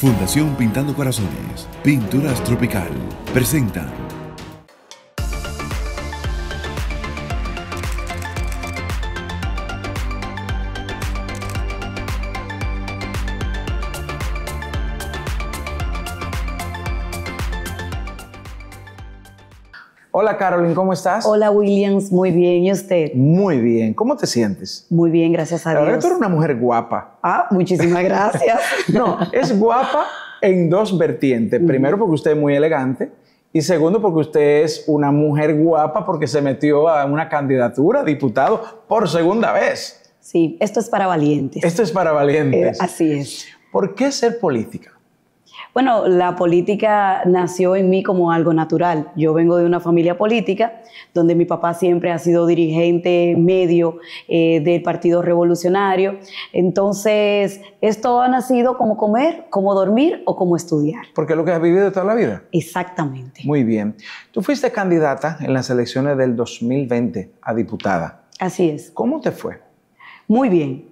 Fundación Pintando Corazones, Pinturas Tropical, presenta Carolyn, ¿cómo estás? Hola, Williams, muy bien. ¿Y usted? Muy bien. ¿Cómo te sientes? Muy bien, gracias a Dios. Verdad, tú eres una mujer guapa. Ah, muchísimas gracias. no, es guapa en dos vertientes. Primero, porque usted es muy elegante. Y segundo, porque usted es una mujer guapa porque se metió a una candidatura a diputado por segunda vez. Sí, esto es para valientes. Esto es para valientes. Eh, así es. ¿Por qué ser política? Bueno, la política nació en mí como algo natural. Yo vengo de una familia política donde mi papá siempre ha sido dirigente medio eh, del Partido Revolucionario. Entonces, esto ha nacido como comer, como dormir o como estudiar. Porque es lo que has vivido toda la vida. Exactamente. Muy bien. Tú fuiste candidata en las elecciones del 2020 a diputada. Así es. ¿Cómo te fue? Muy bien.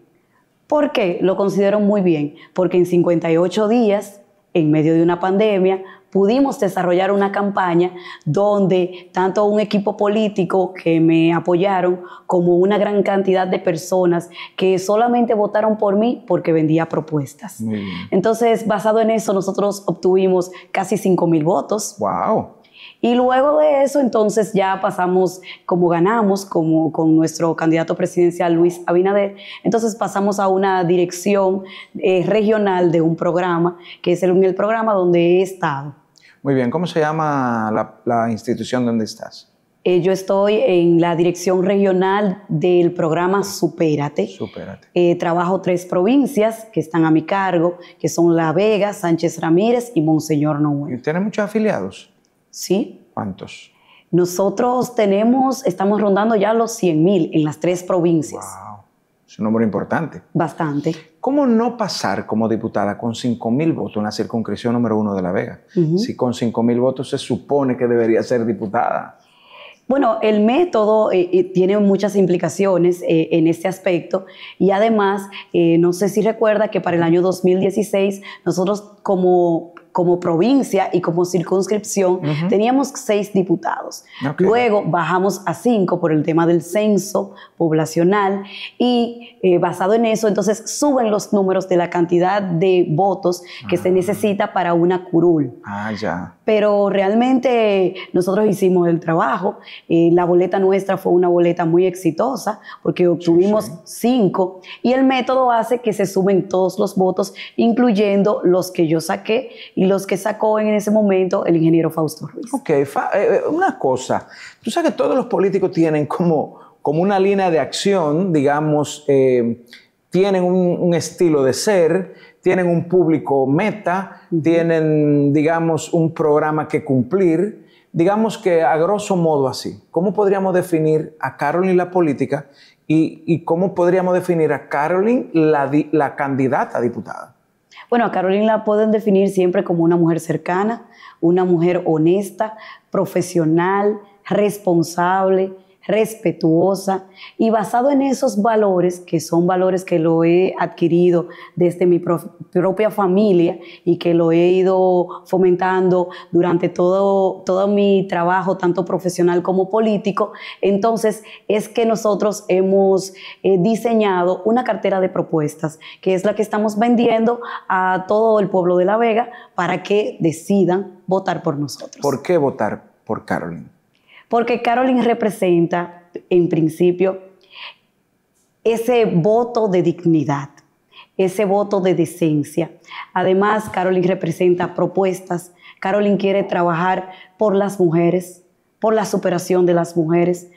¿Por qué? Lo considero muy bien, porque en 58 días en medio de una pandemia, pudimos desarrollar una campaña donde tanto un equipo político que me apoyaron como una gran cantidad de personas que solamente votaron por mí porque vendía propuestas. Entonces, basado en eso, nosotros obtuvimos casi 5 mil votos. ¡Wow! Y luego de eso, entonces ya pasamos, como ganamos, como con nuestro candidato presidencial Luis Abinader, entonces pasamos a una dirección eh, regional de un programa, que es el, el, programa donde he estado. Muy bien, ¿cómo se llama la, institución donde estás? Eh, yo estoy en la dirección regional del programa Supérate. Supérate. Eh, trabajo tres provincias que están a mi cargo, que son La Vega, Sánchez Ramírez y Monseñor Noel. ¿Y muchos afiliados? ¿sí? ¿Cuántos? Nosotros tenemos, estamos rondando ya los 100 mil en las tres provincias. Wow. Es un número importante. Bastante. ¿Cómo no pasar como diputada con 5 mil votos en la circunscripción número uno de La Vega? Si con 5 mil votos se supone que debería ser diputada. Bueno, el método eh, eh, tiene muchas implicaciones eh, en este aspecto y además, no sé si recuerda que para el año 2016 nosotros como como provincia y como circunscripción, teníamos seis diputados. Luego bajamos a cinco por el tema del censo poblacional y eh, basado en eso, entonces suben los números de la cantidad de votos que se ah. necesita para una curul. Ah, Pero realmente nosotros hicimos el trabajo. Eh, la boleta nuestra fue una boleta muy exitosa porque obtuvimos cinco y el método hace que se sumen todos los votos, incluyendo los que yo saqué y los que sacó en ese momento el ingeniero Fausto Ruiz. Ok, eh, eh, una cosa, tú sabes que todos los políticos tienen como, como una línea de acción, digamos, eh, tienen un, estilo de ser, tienen un público meta, tienen, digamos, un programa que cumplir. Digamos que a grosso modo así, ¿cómo podríamos definir a Carolyn la política y, cómo podríamos definir a Carolyn la, la candidata a diputada? Bueno, a Carolina la pueden definir siempre como una mujer cercana, una mujer honesta, profesional, responsable, respetuosa y basado en esos valores, que son valores que lo he adquirido desde mi propia familia y que lo he ido fomentando durante todo, todo mi trabajo, tanto profesional como político, entonces es que nosotros hemos eh, diseñado una cartera de propuestas, que es la que estamos vendiendo a todo el pueblo de La Vega para que decidan votar por nosotros. ¿Por qué votar por Carolyn? Porque Carolyn representa, en principio, ese voto de dignidad, ese voto de decencia. Además, Carolyn representa propuestas. Carolyn quiere trabajar por las mujeres, por la superación de las mujeres,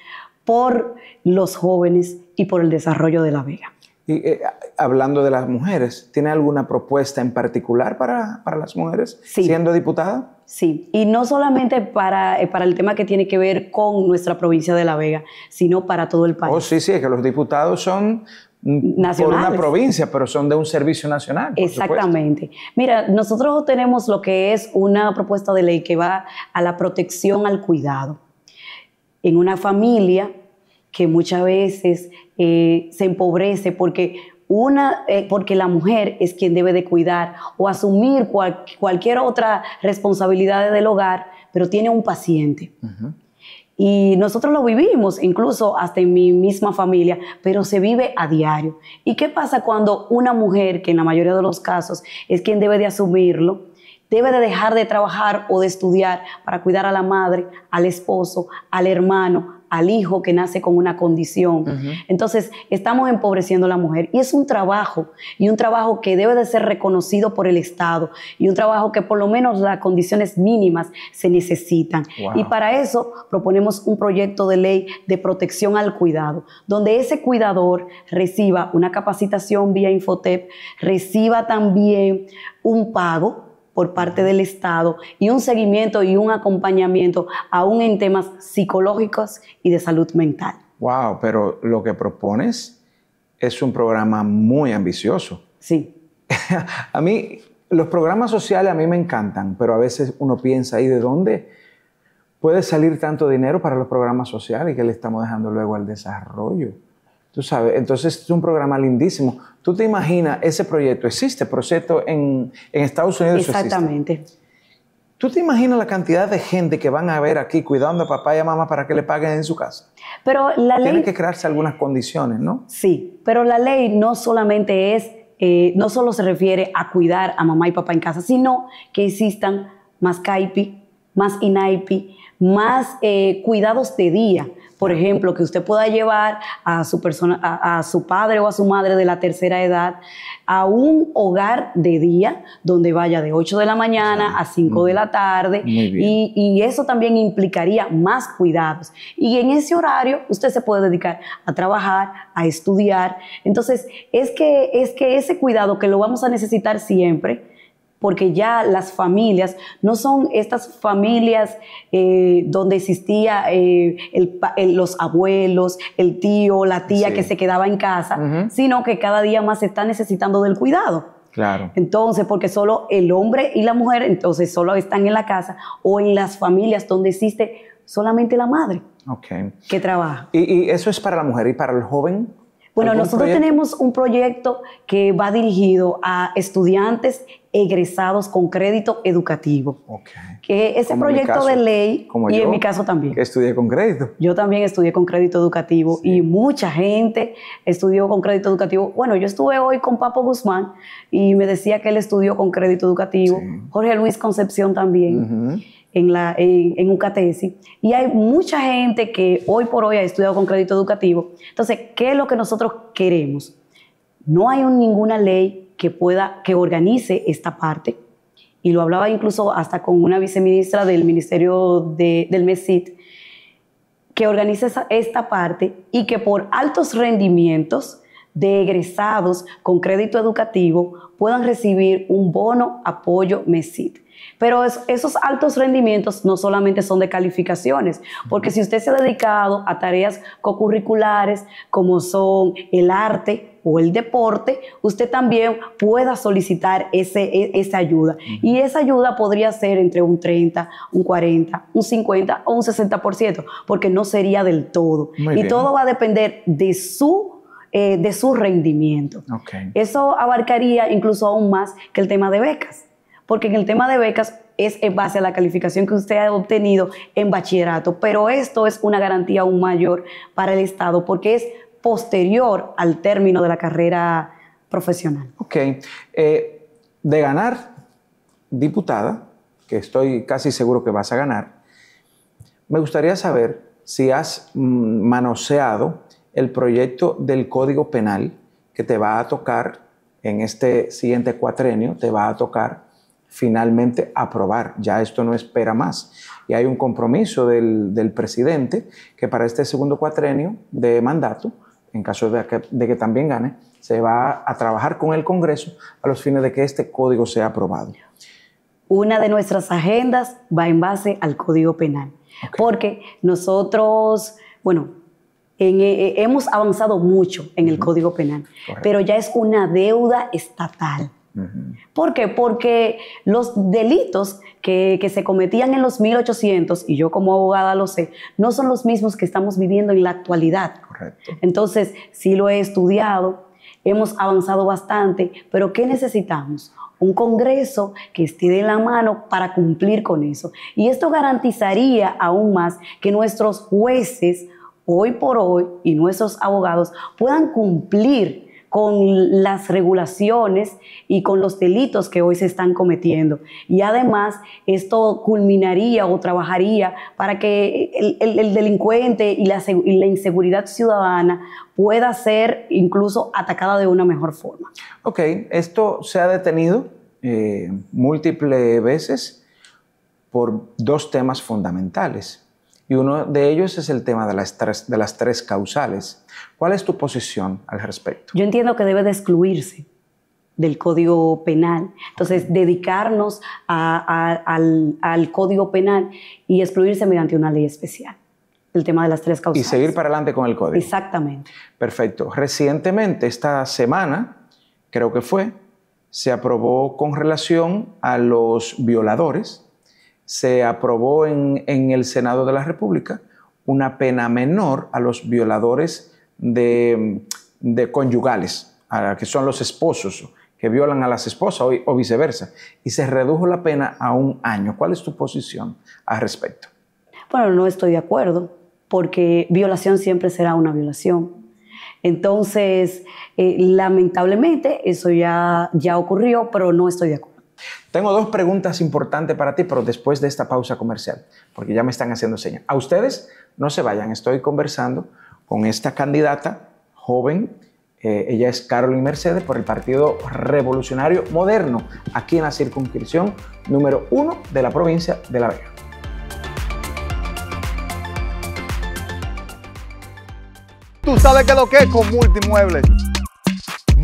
por los jóvenes y por el desarrollo de la Vega. Y, eh, hablando de las mujeres, ¿tiene alguna propuesta en particular para, las mujeres siendo diputada? Sí, y no solamente para, eh, para el tema que tiene que ver con nuestra provincia de La Vega, sino para todo el país. Oh, sí, sí, es que los diputados son Por una provincia, pero son de un servicio nacional. Exactamente. Mira, nosotros tenemos lo que es una propuesta de ley que va a la protección al cuidado. En una familia que muchas veces eh, se empobrece porque una, eh, porque la mujer es quien debe de cuidar o asumir cualquier otra responsabilidad del hogar, pero tiene un paciente. Y nosotros lo vivimos, incluso hasta en mi misma familia, pero se vive a diario. ¿Y qué pasa cuando una mujer, que en la mayoría de los casos es quien debe de asumirlo, debe de dejar de trabajar o de estudiar para cuidar a la madre, al esposo, al hermano, al hijo que nace con una condición. Entonces, estamos empobreciendo a la mujer y es un trabajo, y un trabajo que debe de ser reconocido por el Estado, y un trabajo que por lo menos las condiciones mínimas se necesitan. Y para eso proponemos un proyecto de ley de protección al cuidado, donde ese cuidador reciba una capacitación vía Infotep, reciba también un pago por parte del Estado y un seguimiento y un acompañamiento aún en temas psicológicos y de salud mental. Wow, pero lo que propones es un programa muy ambicioso. Sí. a mí, los programas sociales a mí me encantan, pero a veces uno piensa, ¿y de dónde puede salir tanto dinero para los programas sociales que le estamos dejando luego al desarrollo? Tú sabes, entonces es un programa lindísimo. Tú te imaginas, ese proyecto existe, proyecto en, Estados Unidos. Exactamente. ¿Tú te imaginas la cantidad de gente que van a ver aquí cuidando a papá y a mamá para que le paguen en su casa? Pero la Tienen que crearse algunas condiciones, ¿no? Sí, pero la ley no solamente es, eh, no solo se refiere a cuidar a mamá y papá en casa, sino que existan más CAIPI, más INAIPI, más eh, cuidados de día, por ejemplo, que usted pueda llevar a su persona, a, su padre o a su madre de la tercera edad a un hogar de día donde vaya de 8 de la mañana a 5 de la tarde y, y, eso también implicaría más cuidados. Y en ese horario usted se puede dedicar a trabajar, a estudiar. Entonces, es que, es que ese cuidado que lo vamos a necesitar siempre, porque ya las familias no son estas familias eh, donde existía eh, los abuelos, el tío, la tía que se quedaba en casa, sino que cada día más se está necesitando del cuidado. Claro. Entonces, porque solo el hombre y la mujer, entonces solo están en la casa o en las familias donde existe solamente la madre okay. que trabaja. ¿Y, ¿Y, eso es para la mujer y para el joven? Bueno, nosotros tenemos un proyecto que va dirigido a estudiantes egresados con crédito educativo. Que ese proyecto de ley, y en mi caso también. estudié con crédito. Yo también estudié con crédito educativo y mucha gente estudió con crédito educativo. Bueno, yo estuve hoy con Papo Guzmán y me decía que él estudió con crédito educativo. Jorge Luis Concepción también en, la, en, Y hay mucha gente que hoy por hoy ha estudiado con crédito educativo. Entonces, ¿qué es lo que nosotros queremos? No hay ninguna ley que pueda, que organice esta parte. Y lo hablaba incluso hasta con una viceministra del Ministerio del MESIT, que organice esta parte y que por altos rendimientos de egresados con crédito educativo puedan recibir un bono apoyo MESIT. Pero esos altos rendimientos no solamente son de calificaciones, porque si usted se ha dedicado a tareas cocurriculares como son el arte o el deporte, usted también pueda solicitar e, esa ayuda. Y esa ayuda podría ser entre un 30, un 40, un 50 o un 60%, porque no sería del todo. y todo va a depender de su eh, rendimiento. Eso abarcaría incluso aún más que el tema de becas porque en el tema de becas es en base a la calificación que usted ha obtenido en bachillerato, pero esto es una garantía aún mayor para el Estado porque es posterior al término de la carrera profesional. Ok. Eh, de ganar, diputada, que estoy casi seguro que vas a ganar, me gustaría saber si has mm, manoseado el proyecto del Código Penal que te va a tocar en este siguiente cuatrenio, te va a tocar finalmente aprobar. Ya esto no espera más. Y hay un compromiso del, presidente que para este segundo cuatrenio de mandato, en caso de que, también gane, se va a trabajar con el Congreso a los fines de que este código sea aprobado. Una de nuestras agendas va en base al Código Penal, porque nosotros, bueno, eh, eh, hemos avanzado mucho en el Código Penal, pero ya es una deuda estatal. ¿Por qué? Porque los delitos que, se cometían en los 1800, y yo como abogada lo sé, no son los mismos que estamos viviendo en la actualidad. Entonces, sí lo he estudiado, hemos avanzado bastante, pero ¿qué necesitamos? Un Congreso que esté de la mano para cumplir con eso. Y esto garantizaría aún más que nuestros jueces, hoy por hoy, y nuestros abogados puedan cumplir con las regulaciones y con los delitos que hoy se están cometiendo. Y además, esto culminaría o trabajaría para que el, el, delincuente y la, inseguridad ciudadana pueda ser incluso atacada de una mejor forma. Ok, esto se ha detenido eh, múltiples veces por dos temas fundamentales y uno de ellos es el tema de las, tres, de las tres causales. ¿Cuál es tu posición al respecto? Yo entiendo que debe de excluirse del Código Penal. Entonces, dedicarnos al, Código Penal y excluirse mediante una ley especial. El tema de las tres causales. Y seguir para adelante con el Código. Exactamente. Perfecto. Recientemente, esta semana, creo que fue, se aprobó con relación a los violadores se aprobó en, el Senado de la República una pena menor a los violadores de, conyugales, a, que son los esposos que violan a las esposas o, viceversa, y se redujo la pena a un año. ¿Cuál es tu posición al respecto? Bueno, no estoy de acuerdo, porque violación siempre será una violación. Entonces, eh, lamentablemente, eso ya, ya ocurrió, pero no estoy de acuerdo. Tengo dos preguntas importantes para ti, pero después de esta pausa comercial, porque ya me están haciendo señas. A ustedes no se vayan, estoy conversando con esta candidata joven. Eh, ella es Carolyn Mercedes por el Partido Revolucionario Moderno, aquí en la circunscripción número uno de la provincia de La Vega. Tú sabes que lo que es con multimuebles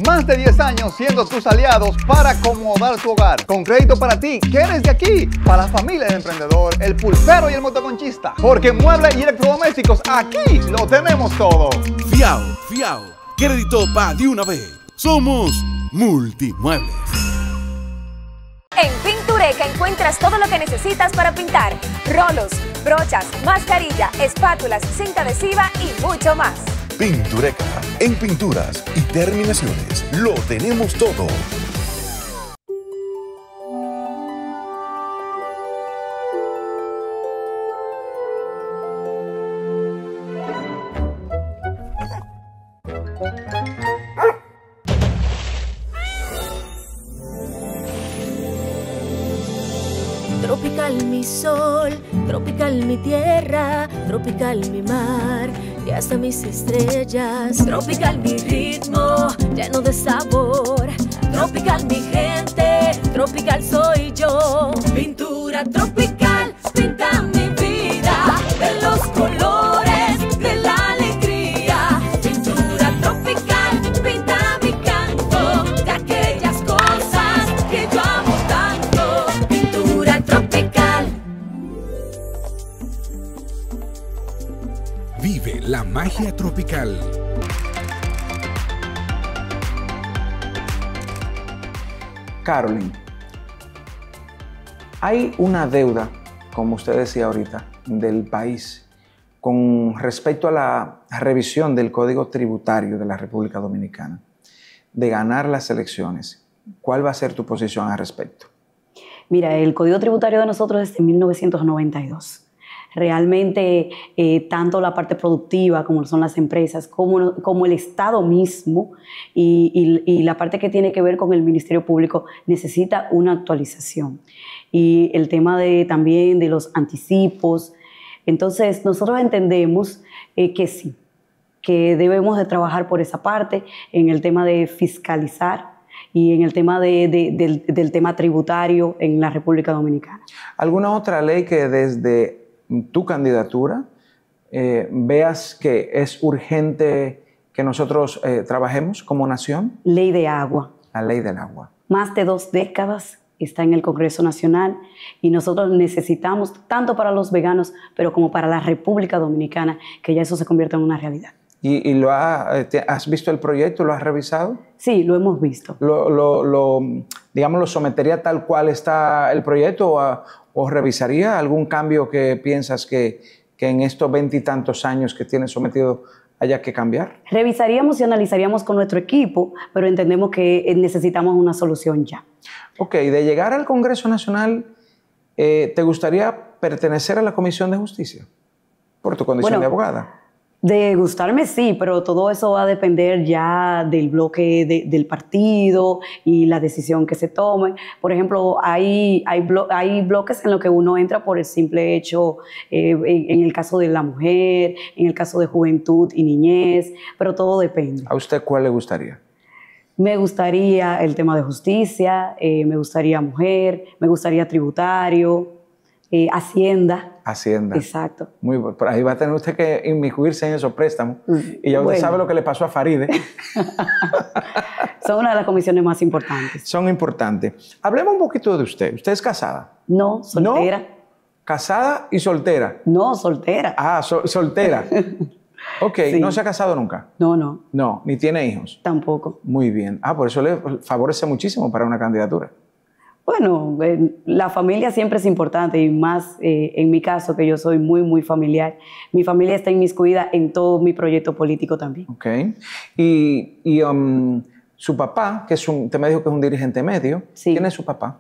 más de 10 años siendo tus aliados para acomodar tu hogar. Con crédito para ti, que eres de aquí, para la familia del emprendedor, el pulpero y el motoconchista. Porque muebles y electrodomésticos, aquí lo tenemos todo. Fiao, fiao, crédito para de una vez. Somos Multimuebles. En Pintureca encuentras todo lo que necesitas para pintar. Rolos, brochas, mascarilla, espátulas, cinta adhesiva y mucho más. Pintureca, en pinturas y terminaciones, lo tenemos todo. Tropical mi sol, tropical mi tierra, tropical mi mar y hasta mis estrellas. Tropical mi ritmo, lleno de sabor. Tropical mi gente, tropical soy yo. Pintura tropical. Tropical. Carolyn, hay una deuda, como usted decía ahorita, del país con respecto a la revisión del Código Tributario de la República Dominicana, de ganar las elecciones. ¿Cuál va a ser tu posición al respecto? Mira, el Código Tributario de nosotros es de 1992. Realmente, eh, tanto la parte productiva como son las empresas, como, como el Estado mismo y, la parte que tiene que ver con el Ministerio Público necesita una actualización. Y el tema de, también de los anticipos. Entonces, nosotros entendemos eh, que sí, que debemos de trabajar por esa parte en el tema de fiscalizar y en el tema del, del, tema tributario en la República Dominicana. ¿Alguna otra ley que desde tu candidatura, eh, veas que es urgente que nosotros eh, trabajemos como nación? Ley de agua. La ley del agua. Más de dos décadas está en el Congreso Nacional y nosotros necesitamos, tanto para los veganos, pero como para la República Dominicana, que ya eso se convierta en una realidad. ¿Y, lo eh, has visto el proyecto? ¿Lo has revisado? Sí, lo hemos visto. ¿Lo, lo, lo digamos, lo sometería tal cual está el proyecto o, ah, revisaría algún cambio que piensas que, en estos veintitantos años que tienes sometido haya que cambiar? Revisaríamos y analizaríamos con nuestro equipo, pero entendemos que eh, necesitamos una solución ya. Ok, de llegar al Congreso Nacional, eh, ¿te gustaría pertenecer a la Comisión de Justicia por tu condición de abogada? De gustarme sí, pero todo eso va a depender ya del bloque del partido y la decisión que se tome. Por ejemplo, hay, hay, hay bloques en los que uno entra por el simple hecho, eh, en, el caso de la mujer, en el caso de juventud y niñez, pero todo depende. ¿A usted cuál le gustaría? Me gustaría el tema de justicia, eh, me gustaría mujer, me gustaría tributario, eh, hacienda. Hacienda. Exacto. Muy bueno. Por ahí va a tener usted que inmiscuirse en esos préstamos. Mm, y ya usted sabe lo que le pasó a Faride. Son una de las comisiones más importantes. Son importantes. Hablemos un poquito de usted. ¿Usted es casada? No, soltera. ¿Casada y soltera? No, soltera. Ah, soltera. Ok, ¿no se ha casado nunca? No, no. No, ni tiene hijos. Tampoco. Muy bien. Ah, por eso le favorece muchísimo para una candidatura. Bueno, eh, la familia siempre es importante y más eh, en mi caso, que yo soy muy, muy familiar. Mi familia está inmiscuida en todo mi proyecto político también. Ok. Y, y um, su papá, que es un, te me que es un dirigente medio, ¿quién es su papá?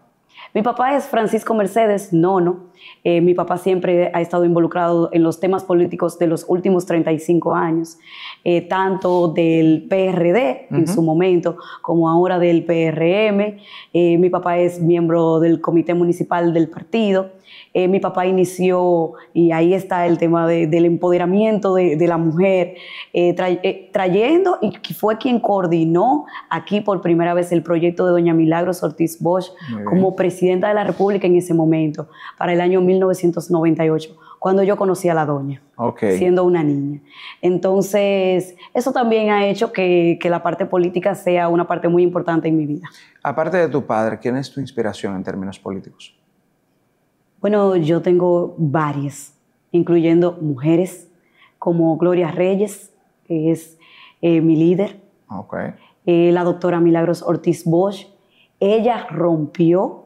Mi papá es Francisco Mercedes, no, no. Eh, mi papá siempre ha estado involucrado en los temas políticos de los últimos 35 años, eh, tanto del PRD en su momento como ahora del PRM. Eh, mi papá es miembro del comité municipal del partido. Eh, mi papá inició, y ahí está el tema del empoderamiento de, la mujer, eh, eh, trayendo, y fue quien coordinó aquí por primera vez el proyecto de doña Milagros Ortiz Bosch como presidenta de la República en ese momento, para el año 1998 cuando yo conocí a la doña, siendo una niña. Entonces, eso también ha hecho que, la parte política sea una parte muy importante en mi vida. Aparte de tu padre, ¿quién es tu inspiración en términos políticos? Bueno, yo tengo varias, incluyendo mujeres como Gloria Reyes, que es eh, mi líder, eh, la doctora Milagros Ortiz Bosch. Ella rompió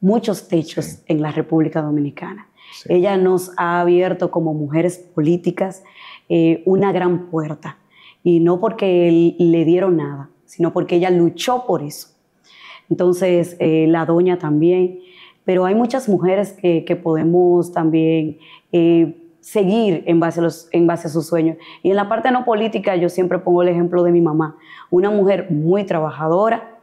muchos techos en la República Dominicana. Ella nos ha abierto como mujeres políticas eh, una gran puerta. Y no porque le dieron nada, sino porque ella luchó por eso. Entonces, la doña también, pero hay muchas mujeres que, podemos también eh, seguir en base, a los, en base a sus sueños. Y en la parte no política yo siempre pongo el ejemplo de mi mamá, una mujer muy trabajadora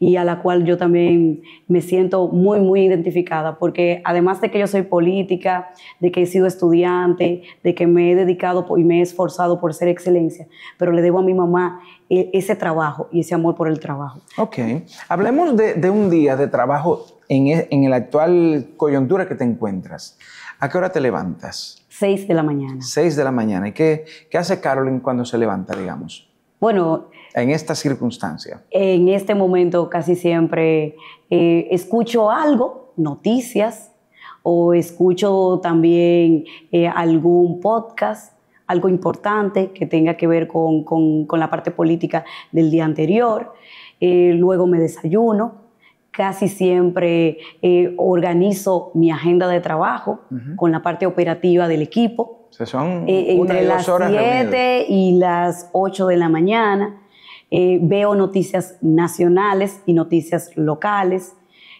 y a la cual yo también me siento muy, muy identificada, porque además de que yo soy política, de que he sido estudiante, de que me he dedicado y me he esforzado por ser excelencia, pero le debo a mi mamá eh, ese trabajo y ese amor por el trabajo. Ok, hablemos de, de un día de trabajo en, e, la actual coyuntura que te encuentras, ¿a qué hora te levantas? Seis de la mañana. Seis de la mañana. ¿Y qué, hace Carolyn cuando se levanta, digamos? Bueno, en esta circunstancia? En este momento casi siempre eh, escucho algo, noticias, o escucho también eh, algún podcast, algo importante que tenga que ver con, con, con la parte política del día anterior. Eh, luego me desayuno, Casi siempre eh, organizo mi agenda de trabajo con la parte operativa del equipo. son eh, eh, entre las 7 y las 8 de la mañana. veo noticias nacionales y noticias locales.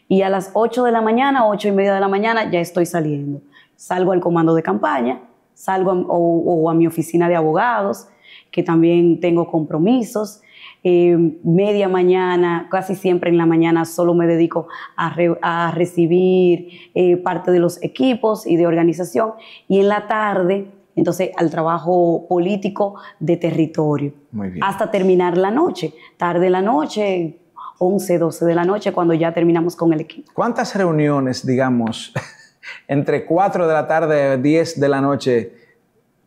Y a las 8 de la mañana, 8 y media de la mañana, ya estoy saliendo. Salgo al comando de campaña, salgo o a mi oficina de abogados, que también tengo compromisos eh, media mañana, casi siempre en la mañana solo me dedico a, recibir eh, parte de los equipos y de organización y en la tarde entonces al trabajo político de territorio, Muy bien. hasta terminar la noche, tarde la noche, 11, 12 de la noche, cuando ya terminamos con el equipo. ¿Cuántas reuniones, digamos, entre 4 de la tarde y 10 de la noche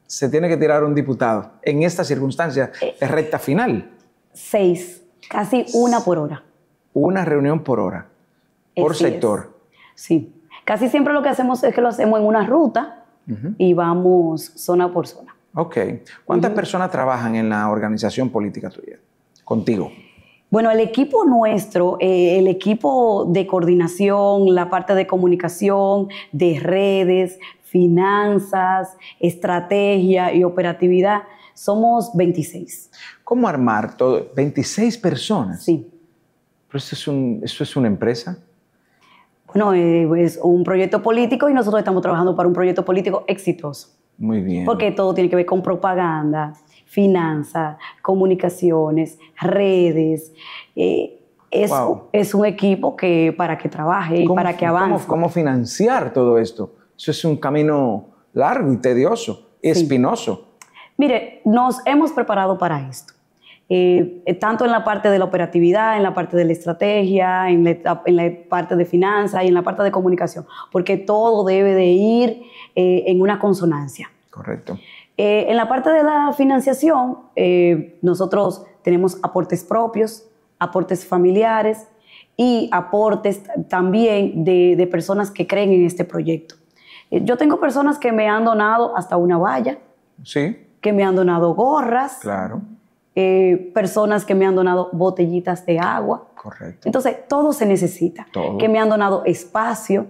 se tiene que tirar un diputado en esta circunstancia eh, es recta final? seis, casi una por hora. Una reunión por hora, por sector. Sí. Casi siempre lo que hacemos es que lo hacemos en una ruta y vamos zona por zona. Ok. ¿Cuántas personas trabajan en la organización política tuya? Contigo. Bueno, el equipo nuestro, eh, el equipo de coordinación, la parte de comunicación, de redes, finanzas, estrategia y operatividad, somos 26. ¿Cómo armar todo? 26 personas. Sí. ¿Pero eso es, un, eso una empresa? Bueno, eh, es un proyecto político y nosotros estamos trabajando para un proyecto político exitoso. Muy bien. Porque todo tiene que ver con propaganda, finanzas, comunicaciones, redes. Eh, es, es, un equipo que para que trabaje y para que avance. ¿cómo, financiar todo esto? Eso es un camino largo y tedioso, espinoso. Mire, nos hemos preparado para esto. Eh, eh, tanto en la parte de la operatividad, en la parte de la estrategia, en la, parte de finanzas y en la parte de comunicación, porque todo debe de ir eh, en una consonancia. Correcto. en la parte de la financiación, nosotros tenemos aportes propios, aportes familiares y aportes también de, de personas que creen en este proyecto. yo tengo personas que me han donado hasta una valla. Sí que me han donado gorras. Claro. Eh, personas que me han donado botellitas de agua. Correcto. Entonces, todo se necesita. Que me han donado espacio,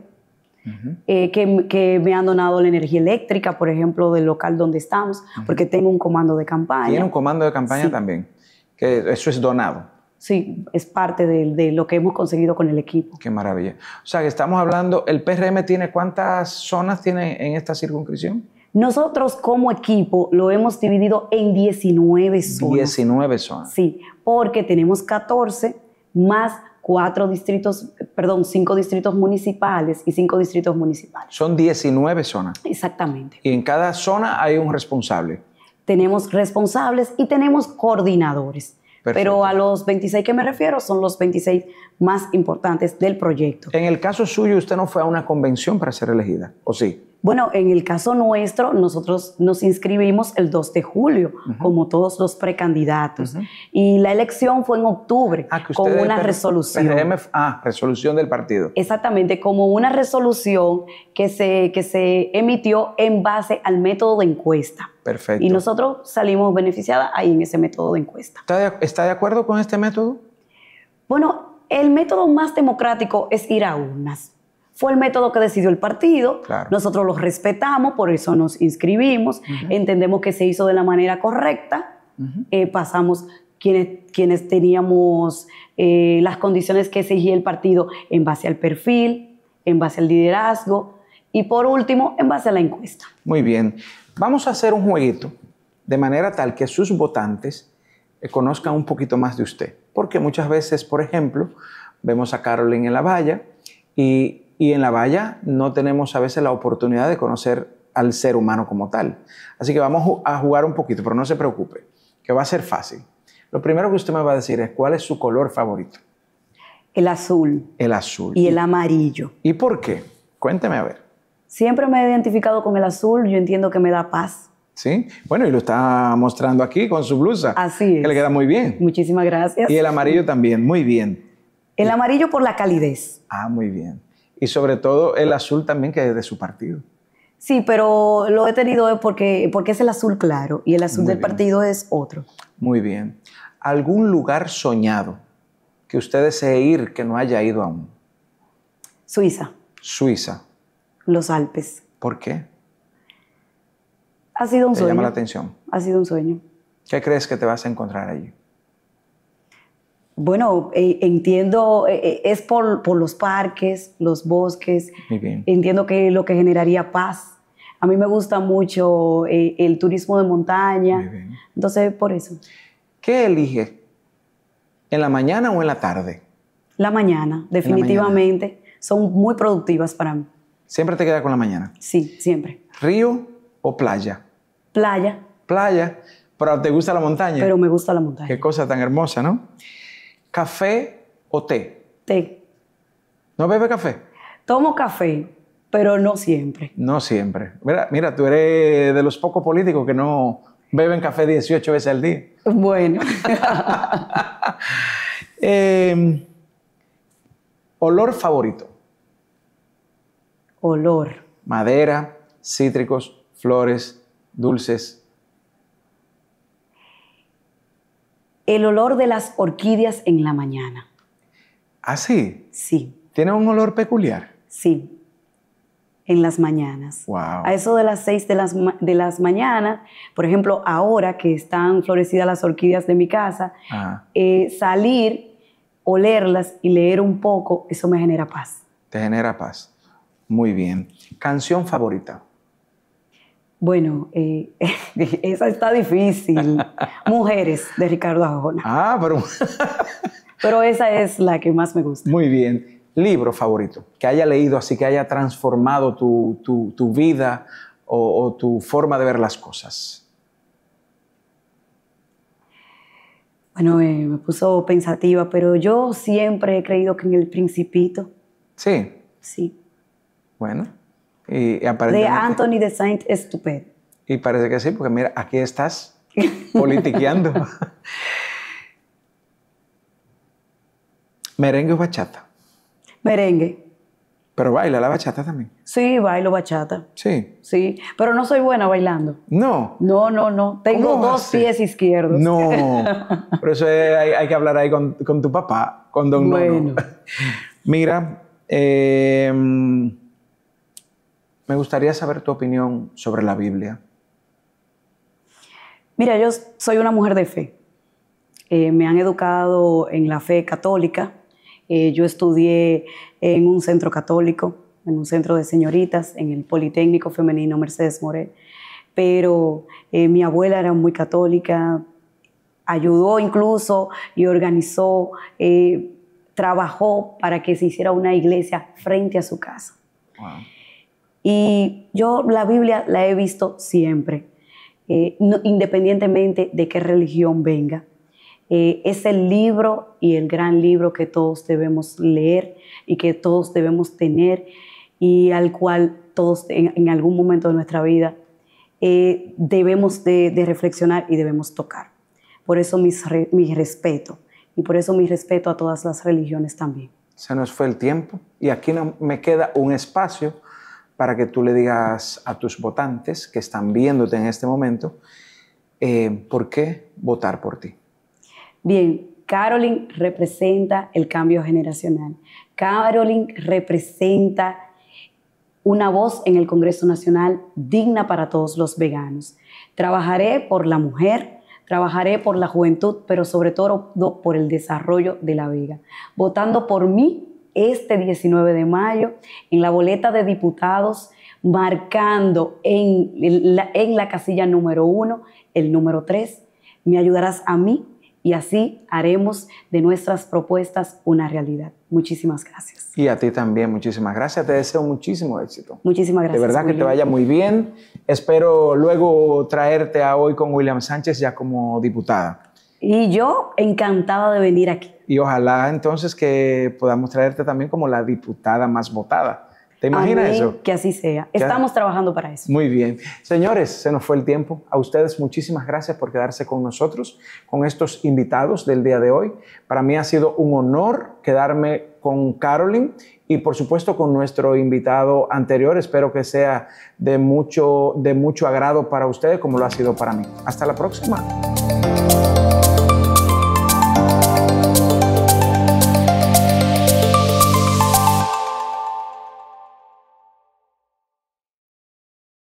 eh, que, me han donado la energía eléctrica, por ejemplo, del local donde estamos, porque tengo un comando de campaña. Tiene un comando de campaña también, que eso es donado. Sí, es parte de, de, lo que hemos conseguido con el equipo. Qué maravilla. O sea, que estamos hablando, ¿el PRM tiene cuántas zonas tiene en esta circunscripción? Nosotros como equipo lo hemos dividido en 19 zonas. 19 zonas. Sí, porque tenemos 14 más cuatro distritos, perdón, cinco distritos municipales y cinco distritos municipales. Son 19 zonas. Exactamente. Y en cada zona hay un responsable. Tenemos responsables y tenemos coordinadores. Pero a los 26 que me refiero son los 26 más importantes del proyecto. En el caso suyo, usted no fue a una convención para ser elegida, ¿o sí? Bueno, en el caso nuestro, nosotros nos inscribimos el 2 de julio, como todos los precandidatos. Y la elección fue en octubre, ah, con una resolución. ah, resolución del partido. Exactamente, como una resolución que se, que se emitió en base al método de encuesta. Perfecto. Y nosotros salimos beneficiadas ahí en ese método de encuesta. ¿Está de, está de acuerdo con este método? Bueno, el método más democrático es ir a unas. Fue el método que decidió el partido. Nosotros los respetamos, por eso nos inscribimos. Entendemos que se hizo de la manera correcta. Eh, pasamos quienes, quienes teníamos eh, las condiciones que exigía el partido en base al perfil, en base al liderazgo y por último, en base a la encuesta. Muy bien. Vamos a hacer un jueguito de manera tal que sus votantes conozcan un poquito más de usted. Porque muchas veces, por ejemplo, vemos a Carolyn en la valla y y en la valla no tenemos a veces la oportunidad de conocer al ser humano como tal. Así que vamos a jugar un poquito, pero no se preocupe, que va a ser fácil. Lo primero que usted me va a decir es cuál es su color favorito. El azul. El azul. Y el amarillo. ¿Y por qué? Cuénteme a ver. Siempre me he identificado con el azul, yo entiendo que me da paz. ¿Sí? Bueno, y lo está mostrando aquí con su blusa. Así es. Que le queda muy bien. Muchísimas gracias. Y el amarillo también, muy bien. El amarillo por la calidez. Ah, muy bien y sobre todo el azul también que es de su partido. Sí, pero lo he tenido porque, porque es el azul claro y el azul del partido es otro. Muy bien. ¿Algún lugar soñado que usted desee ir que no haya ido aún? Suiza. Suiza. Los Alpes. ¿Por qué? Ha sido un sueño. llama la atención. Ha sido un sueño. ¿Qué crees que te vas a encontrar allí? Bueno, eh, entiendo, eh, eh, es por, los parques, los bosques. Entiendo que lo que generaría paz. A mí me gusta mucho el turismo de montaña. Entonces, por eso. ¿Qué elige? ¿En la mañana o en la tarde? La mañana, definitivamente. Son muy productivas para mí. ¿Siempre te queda con la mañana? Sí, siempre. ¿Río o playa? Playa. Playa. Pero te gusta la montaña. Pero me gusta la montaña. Qué cosa tan hermosa, ¿no? ¿Café o té? Té. ¿No bebe café? Tomo café, pero no siempre. No siempre. Mira, tú eres de los pocos políticos que no beben café 18 veces al día. Bueno. Em, olor favorito. Olor. Madera, cítricos, flores, dulces. el olor de las orquídeas en la mañana. ¿Ah, sí? Sí. ¿Tiene un olor peculiar? Sí, en las mañanas. Wow. A eso de las seis de las, de las mañanas, por ejemplo, ahora que están florecidas las orquídeas de mi casa, ah. eh, salir, olerlas y leer un poco, eso me genera paz. Te genera paz. Muy bien. ¿Canción favorita? Bueno, eh, esa está difícil. Mujeres de Ricardo Arjona. Ah, pero... pero esa es la que más me gusta. Muy bien. Libro favorito que haya leído, así que haya transformado tu, vida o, tu forma de ver las cosas. Bueno, eh, me puso pensativa, pero yo siempre he creído que en el principito. Sí. Sí. Bueno. Y, de Anthony de saint estupendo. Y parece que sí, porque mira, aquí estás politiqueando. ¿Merengue o bachata? Merengue. Pero baila la bachata también. Sí, bailo bachata. Sí. Sí, pero no soy buena bailando. No. No, no, no. Tengo dos pies izquierdos. No. Por eso eh, hay, que hablar ahí con, tu papá, con don Bueno. Mira, eh, me gustaría saber tu opinión sobre la Biblia. Mira, yo soy una mujer de fe. Eh, me han educado en la fe católica. Eh, yo estudié en un centro católico, en un centro de señoritas, en el Politécnico Femenino Mercedes Morel. Pero eh, mi abuela era muy católica, ayudó incluso y organizó, trabajó para que se hiciera una iglesia frente a su casa. Y yo la Biblia la he visto siempre, eh, independientemente de qué religión venga. Eh, es el libro y el gran libro que todos debemos leer y que todos debemos tener y al cual todos en, algún momento de nuestra vida eh, debemos de, reflexionar y debemos tocar. Por eso mis mi respeto y por eso mi respeto a todas las religiones también. Se nos fue el tiempo y aquí no, me queda un espacio para que tú le digas a tus votantes que están viéndote en este momento eh, por qué votar por ti. Bien, Carolyn representa el cambio generacional. Carolyn representa una voz en el Congreso Nacional digna para todos los veganos. Trabajaré por la mujer, trabajaré por la juventud, pero sobre todo por el desarrollo de la vega. Votando por mí, este 19 de mayo en la boleta de diputados, marcando en, la, casilla número uno el número tres, Me ayudarás a mí y así haremos de nuestras propuestas una realidad. Muchísimas gracias. Y a ti también, muchísimas gracias. Te deseo muchísimo éxito. Muchísimas gracias. De verdad que te vaya muy bien. Espero luego traerte a hoy con William Sánchez ya como diputada. Y yo encantada de venir aquí. Y ojalá entonces que podamos traerte también como la diputada más votada. ¿Te imaginas eso? Que así sea. Estamos trabajando para eso. Muy bien. Señores, se nos fue el tiempo. A ustedes muchísimas gracias por quedarse con nosotros, con estos invitados del día de hoy. Para mí ha sido un honor quedarme con Carolyn y por supuesto con nuestro invitado anterior. Espero que sea de mucho, de mucho agrado para ustedes como lo ha sido para mí. Hasta la próxima.